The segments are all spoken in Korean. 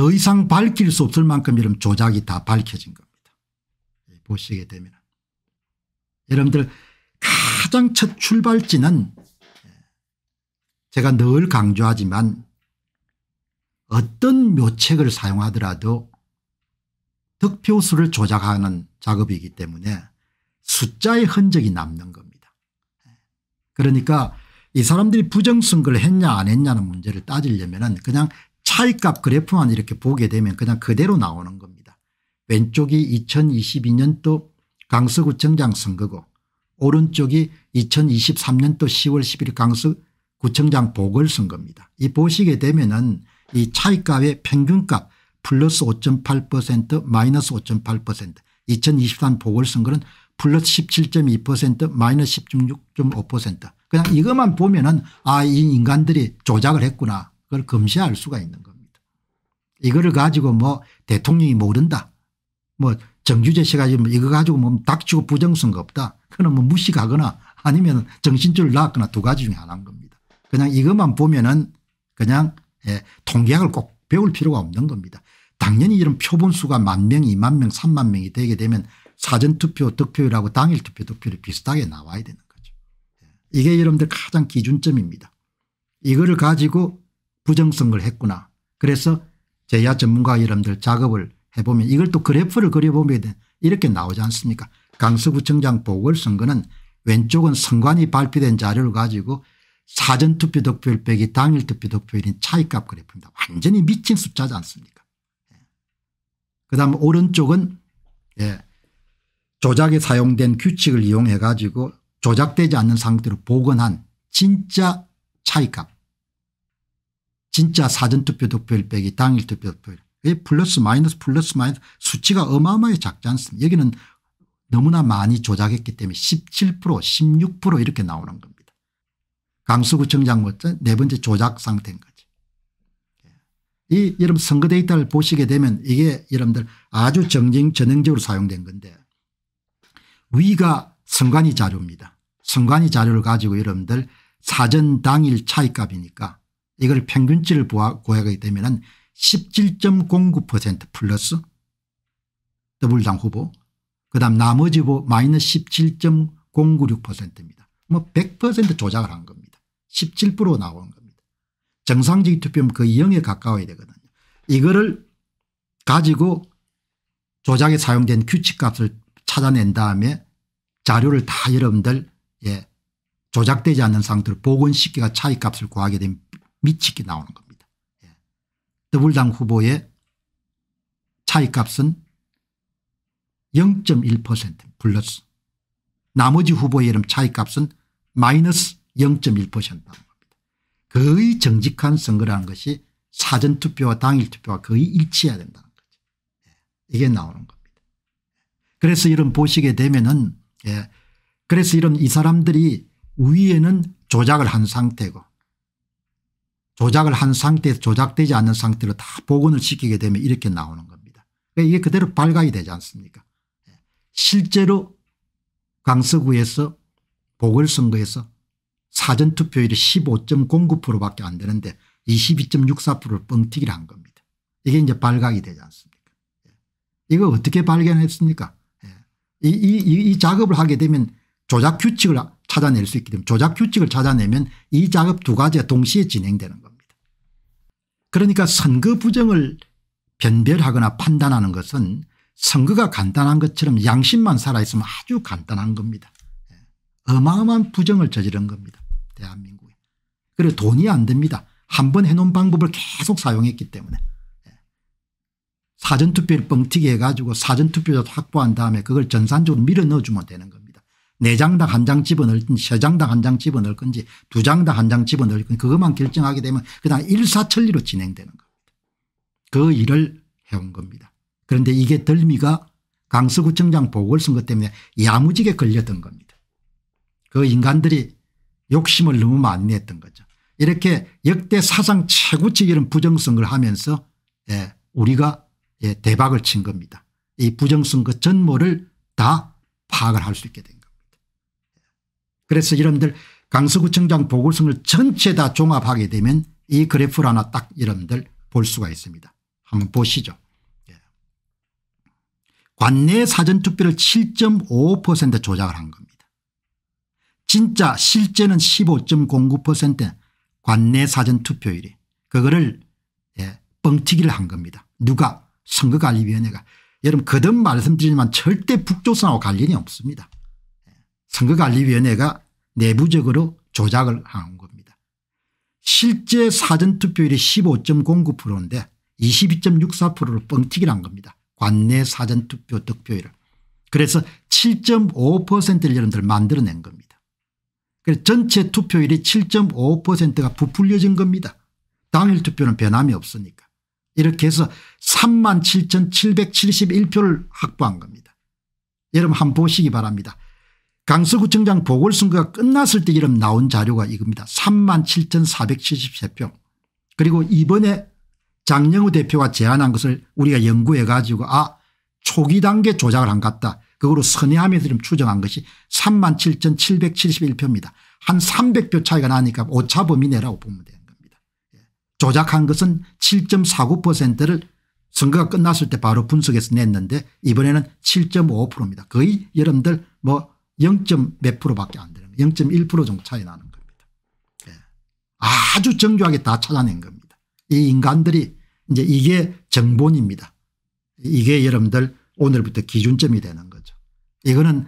더 이상 밝힐 수 없을 만큼 이런 조작이 다 밝혀진 겁니다. 예, 보시게 되면. 여러분들 가장 첫 출발지는 예, 제가 늘 강조하지만 어떤 묘책을 사용하더라도 득표수를 조작하는 작업이기 때문에 숫자의 흔적이 남는 겁니다. 예. 그러니까 이 사람들이 부정선거를 했냐 안 했냐는 문제를 따지려면 그냥 차익값 그래프만 이렇게 보게 되면 그냥 그대로 나오는 겁니다. 왼쪽이 2022년도 강서구청장 선거고 오른쪽이 2023년도 10월 10일 강서구청장 보궐선거입니다. 이 보시게 되면은 이 차익값의 평균값 플러스 5.8% 마이너스 5.8% 2023 보궐선거는 플러스 17.2% 마이너스 16.5% 그냥 이것만 보면은 아이 인간들이 조작을 했구나 그걸 검시할 수가 있는 겁니다. 이거를 가지고 뭐 대통령이 모른다. 뭐 정규재 씨가 지금 이거 가지고 뭐 닥치고 부정선거 없다. 그는 뭐무시하거나 아니면 정신줄 나왔거나 두 가지 중에 하나인 겁니다. 그냥 이것만 보면은 그냥 예, 통계학을 꼭 배울 필요가 없는 겁니다. 당연히 이런 표본수가 만 명, 이만 명, 삼만 명이 되게 되면 사전투표 득표율하고 당일투표 득표율이 비슷하게 나와야 되는 거죠. 예. 이게 여러분들 가장 기준점입니다. 이거를 가지고 부정성을 했구나. 그래서 제야 전문가 여러분들 작업을 해보면 이걸 또 그래프를 그려보면 이렇게 나오지 않습니까 강서구청장 보궐선거는 왼쪽은 선관위 발표된 자료를 가지고 사전투표 득표율 빼기 당일투표 득표율인 차이값 그래프입니다. 완전히 미친 숫자지 않습니까 예. 그다음 오른쪽은 예. 조작에 사용된 규칙을 이용해 가지고 조작되지 않는 상태로 복원한 진짜 차이값 진짜 사전투표 득표율 빼기 당일 투표 득표율 플러스 마이너스 플러스 마이너스 수치가 어마어마하게 작지 않습니까 여기는 너무나 많이 조작했기 때문에 17% 16% 이렇게 나오는 겁니다. 강서구청장 네 번째 조작 상태인 거죠. 예. 이 여러분 선거 데이터를 보시게 되면 이게 여러분들 아주 정쟁 전형적으로 사용된 건데 위가 선관위 자료입니다. 선관위 자료를 가지고 여러분들 사전 당일 차이값이니까 이걸 평균치를 보아 구하게 되면 17.09% 플러스 더블당 후보 그다음 나머지 후보 마이너스 17.096%입니다. 뭐 100% 조작을 한 겁니다. 17% 나온 겁니다. 정상적인 투표면 거의 0에 가까워야 되거든요. 이거를 가지고 조작에 사용된 규칙값을 찾아낸 다음에 자료를 다 여러분들 예, 조작되지 않는 상태로 복원시기가 차이값을 구하게 되면 미치게 나오는 겁니다. 예. 더불당 후보의 차이값은 0.1% 플러스 나머지 후보의 이름 차이값은 마이너스 0.1%라는 겁니다. 거의 정직한 선거라는 것이 사전투표와 당일투표와 거의 일치해야 된다는 거죠. 예. 이게 나오는 겁니다. 그래서 이런 보시게 되면은 예. 그래서 이런 이 사람들이 위에는 조작을 한 상태고 조작을 한 상태에서 조작되지 않는 상태로 다 복원을 시키게 되면 이렇게 나오는 겁니다. 그러니까 이게 그대로 발각이 되지 않습니까 예. 실제로 강서구에서 보궐선거에서 사전투표율이 15.09% 밖에 안 되는데 22.64%를 뻥튀기를 한 겁니다. 이게 이제 발각이 되지 않습니까 예. 이거 어떻게 발견했습니까 예. 이, 이, 이, 작업을 하게 되면 조작 규칙을 찾아낼 수 있기 때문에 조작 규칙을 찾아내면 이 작업 두 가지가 동시에 진행되는 겁니다. 그러니까 선거 부정을 변별하거나 판단하는 것은 선거가 간단한 것처럼 양심만 살아있으면 아주 간단한 겁니다. 예. 어마어마한 부정을 저지른 겁니다. 대한민국에. 그리고 돈이 안 됩니다. 한 번 해놓은 방법을 계속 사용했기 때문에. 예. 사전투표를 뻥튀기 해가지고 사전투표자도 확보한 다음에 그걸 전산적으로 밀어넣어주면 되는 겁니다. 네 장당 한 장 집어넣을 건지 세 장당 한 장 집어넣을 건지 두 장당 한 장 집어넣을 건지 그것만 결정하게 되면 그냥 다 일사천리로 진행되는 겁니다. 그 일을 해온 겁니다. 그런데 이게 덜미가 강서구청장 보궐선거 때문에 야무지게 걸려든 겁니다. 그 인간들이 욕심을 너무 많이 했던 거죠. 이렇게 역대 사상 최고치 이런 부정선거를 하면서 예, 우리가 예, 대박을 친 겁니다. 이 부정선거 전모를 다 파악을 할 수 있게 겁니다 그래서 여러분들 강서구청장 보궐선거 전체 다 종합하게 되면 이 그래프를 하나 딱 여러분들 볼 수가 있습니다. 한번 보시죠. 예. 관내 사전투표를 7 5 조작을 한 겁니다. 진짜 실제는 15.09% 관내 사전투표율이 그거를 예, 뻥튀기를 한 겁니다. 누가 선거관리위원회가 여러분 거듭 말씀드리지만 절대 북조선하고 관련이 없습니다. 선거관리위원회가 내부적으로 조작을 한 겁니다. 실제 사전투표율이 15.09%인데 22.64%로 뻥튀기를 한 겁니다. 관내 사전투표 득표율을. 그래서 7.5%를 여러분들 만들어낸 겁니다. 그래서 전체 투표율이 7.5%가 부풀려진 겁니다. 당일 투표는 변함이 없으니까. 이렇게 해서 37,771표를 확보한 겁니다. 여러분 한번 보시기 바랍니다. 강서구청장 보궐선거가 끝났을 때 이름 나온 자료가 이겁니다. 3만 7,473표 그리고 이번에 장영우 대표가 제안한 것을 우리가 연구해 가지고 아 초기 단계 조작을 한것 같다. 그거로 선의하면서 추정한 것이 3만 7,771표입니다. 한 300표 차이가 나니까 오차범위 내라고 보면 되는 겁니다. 예. 조작한 것은 7.49%를 선거가 끝났을 때 바로 분석해서 냈는데 이번에는 7.5%입니다. 거의 여러분들 뭐 0. 몇 프로밖에 안 되는 0.1% 정도 차이 나는 겁니다. 예. 아주 정교하게 다 찾아낸 겁니다. 이 인간들이 이제 이게 정본입니다. 이게 여러분들 오늘부터 기준점이 되는 거죠. 이거는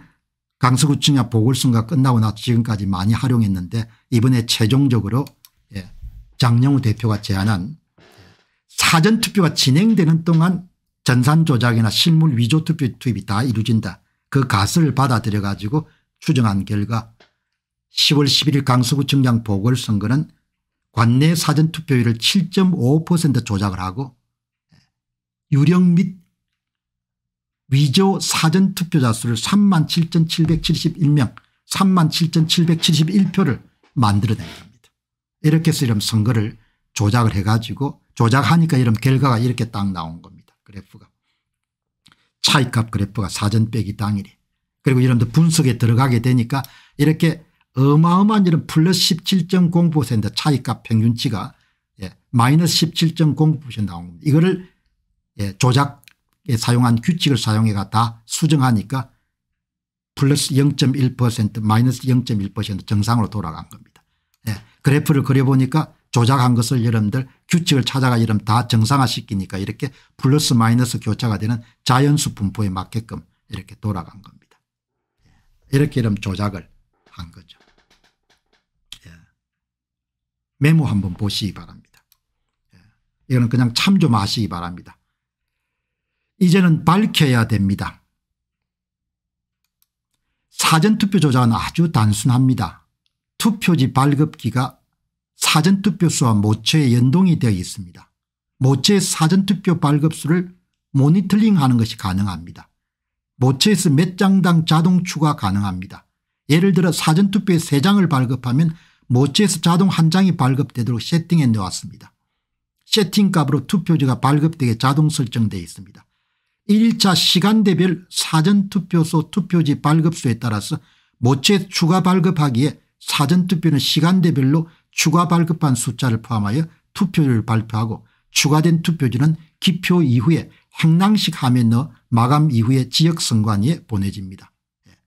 강서구청이 보궐선거 끝나고 나서 지금까지 많이 활용했는데 이번에 최종적으로 예, 장영우 대표가 제안한 예, 사전투표가 진행되는 동안 전산조작이나 실물 위조투표 투입이 다 이루어진다. 그 갓을 받아들여 가지고 추정한 결과 10월 11일 강서구청장 보궐선거는 관내 사전투표율을 7.5% 조작을 하고 예, 유령 및 위조 사전투표자 수를 3만 7,771명 3만 7,771표를 만들어낸 겁니다. 이렇게 해서 이런 선거를 조작을 해가지고 조작하니까 이런 결과가 이렇게 딱 나온 겁니다. 그래프가. 차이값 그래프가 사전 빼기 당일이 그리고 여러분들 분석에 들어가게 되니까 이렇게 어마어마한 이런 플러스 17.0%차이값 평균치가 예, 마이너스 17.0% 나온 겁니다. 이거를 예, 조작에 사용한 규칙을 사용해가 다 수정하니까 플러스 0.1% 마이너스 0.1% 정상으로 돌아간 겁니다. 예, 그래프를 그려보니까 조작한 것을 여러분들 규칙을 찾아가 여러분 다 정상화시키니까 이렇게 플러스 마이너스 교차가 되는 자연수 분포에 맞게끔 이렇게 돌아간 겁니다. 예. 이렇게 이름 조작을 한 거죠. 예. 메모 한번 보시기 바랍니다. 예. 이거는 그냥 참조 마시기 바랍니다. 이제는 밝혀야 됩니다. 사전투표 조작은 아주 단순합니다. 투표지 발급기가 사전투표수와 모체의 연동이 되어 있습니다. 모체 사전투표 발급수를 모니터링하는 것이 가능합니다. 모체에서 몇 장당 자동 추가 가능합니다. 예를 들어 사전투표에 3장을 발급하면 모체에서 자동 한장이 발급되도록 세팅해 놓았습니다. 세팅값으로 투표지가 발급되게 자동 설정되어 있습니다. 1차 시간대별 사전투표소 투표지 발급수에 따라서 모체 추가 발급하기에 사전투표는 시간대별로 추가 발급한 숫자를 포함하여 투표율을 발표하고 추가된 투표지는 기표 이후에 행랑식 함에 넣어 마감 이후에 지역 선관위에 보내집니다. 예.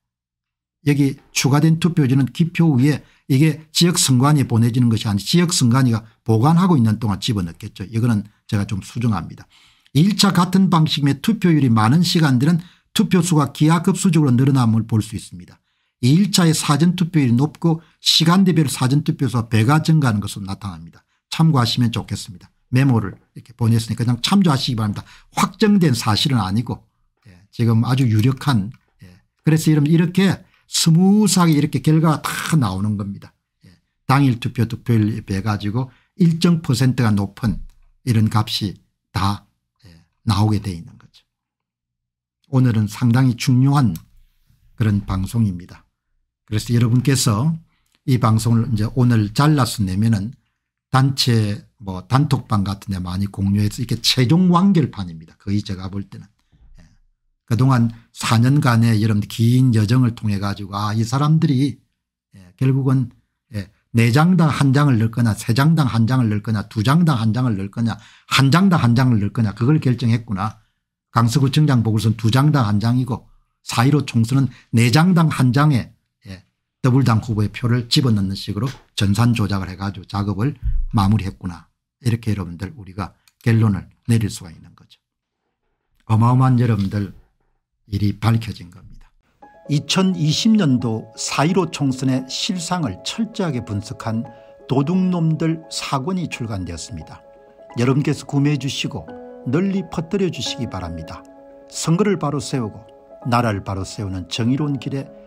여기 추가된 투표지는 기표 후에 이게 지역 선관위에 보내지는 것이 아니 지역 선관위가 보관하고 있는 동안 집어넣겠죠. 이거는 제가 좀 수정합니다. 1차 같은 방식의 투표율이 많은 시간들은 투표수가 기하급수적으로 늘어남을 볼 수 있습니다. 2일차의 사전투표율이 높고 시간대별 사전투표에서 배가 증가하는 것으로 나타납니다. 참고하시면 좋겠습니다. 메모를 이렇게 보냈으니까 그냥 참조하시기 바랍니다. 확정된 사실은 아니고 예, 지금 아주 유력한 예, 그래서 이러면 이렇게 스무스하게 이렇게 결과가 다 나오는 겁니다. 예, 당일 투표 투표율에 배 가지고 일정 퍼센트가 높은 이런 값이 다 예, 나오게 돼 있는 거죠. 오늘은 상당히 중요한 그런 방송입니다. 그래서 여러분께서 이 방송을 이제 오늘 잘라서 내면은 단체 뭐 단톡방 같은 데 많이 공유해서 이게 최종 완결판입니다. 거의 제가 볼 때는. 예. 그동안 4년간의 여러분 들긴 여정을 통해 가지고 아이 사람들이 예. 결국은 예. 4장당 한 장을 넣을 거나 3장당 한 장을 넣을 거나 2장당 한 장을 넣을 거냐 한 장당 한 장을 넣을 거냐 그걸 결정했구나. 강서구청장 보궐선 2장당 한 장이고 4.15 총선은 4장당 한 장에 더블당 후보의 표를 집어넣는 식으로 전산 조작을 해가지고 작업을 마무리했구나. 이렇게 여러분들 우리가 결론을 내릴 수가 있는 거죠. 어마어마한 여러분들 일이 밝혀진 겁니다. 2020년도 4.15 총선의 실상을 철저하게 분석한 도둑놈들 사권이 출간되었습니다. 여러분께서 구매해 주시고 널리 퍼뜨려 주시기 바랍니다. 선거를 바로 세우고 나라를 바로 세우는 정의로운 길에